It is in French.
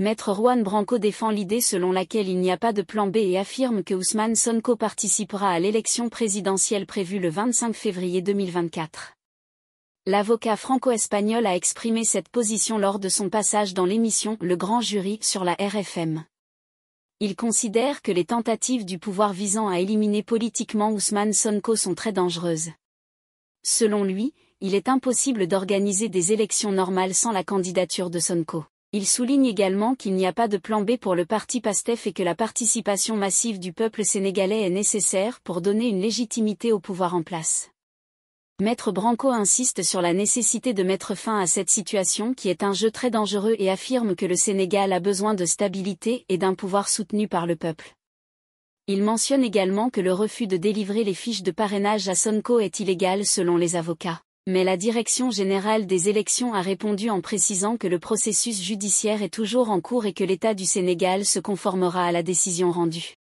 Maître Juan Branco défend l'idée selon laquelle il n'y a pas de plan B et affirme que Ousmane Sonko participera à l'élection présidentielle prévue le 25 février 2024. L'avocat franco-espagnol a exprimé cette position lors de son passage dans l'émission Le Grand Jury sur la RFM. Il considère que les tentatives du pouvoir visant à éliminer politiquement Ousmane Sonko sont très dangereuses. Selon lui, il est impossible d'organiser des élections normales sans la candidature de Sonko. Il souligne également qu'il n'y a pas de plan B pour le parti PASTEF et que la participation massive du peuple sénégalais est nécessaire pour donner une légitimité au pouvoir en place. Maître Branco insiste sur la nécessité de mettre fin à cette situation qui est un jeu très dangereux et affirme que le Sénégal a besoin de stabilité et d'un pouvoir soutenu par le peuple. Il mentionne également que le refus de délivrer les fiches de parrainage à Sonko est illégal selon les avocats mais la Direction générale des élections a répondu en précisant que le processus judiciaire est toujours en cours et que l'État du Sénégal se conformera à la décision rendue.